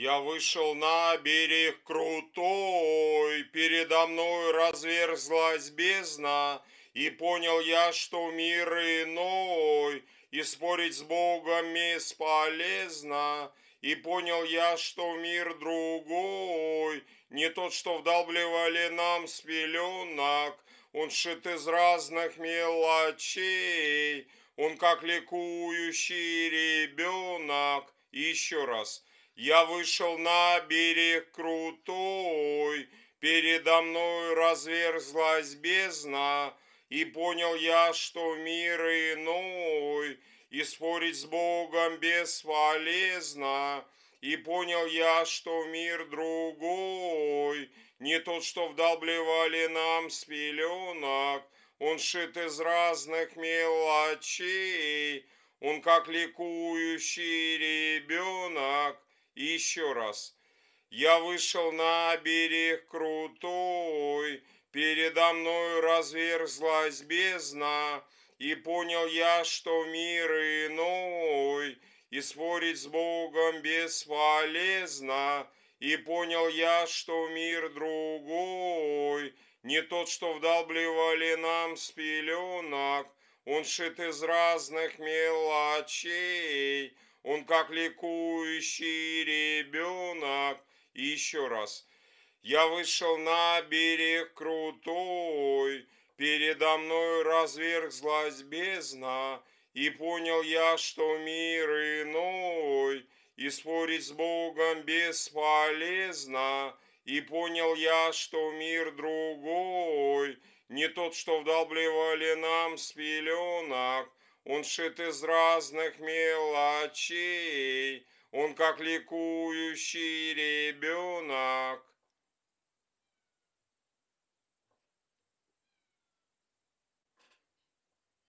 Я вышел на берег крутой, передо мной разверзлась бездна, и понял я, что мир иной, и спорить с Богом бесполезно, и понял я, что мир другой, не тот, что вдалбливали нам с пеленок, он шит из разных мелочей, он как ликующий ребенок. И еще раз – я вышел на берег крутой, передо мной разверзлась бездна, и понял я, что мир иной, и спорить с Богом бесполезно, и понял я, что мир другой, не тот, что вдалбливали нам с пеленок, он шит из разных мелочей, он как ликующий ребенок, и еще раз. Я вышел на берег крутой, передо мной разверзлась бездна, и понял я, что мир иной, и спорить с Богом бесполезно, и понял я, что мир другой, не тот, что вдалбливали нам с пеленок, он шит из разных мелочей, он как ликующий ребенок. И еще раз. Я вышел на берег крутой, Передо мной разверзлась бездна, И понял я, что мир иной, И спорить с Богом бесполезно, И понял я, что мир другой, Не тот, что вдалбливали нам с пеленок, он шит из разных мелочей, Он как ликующий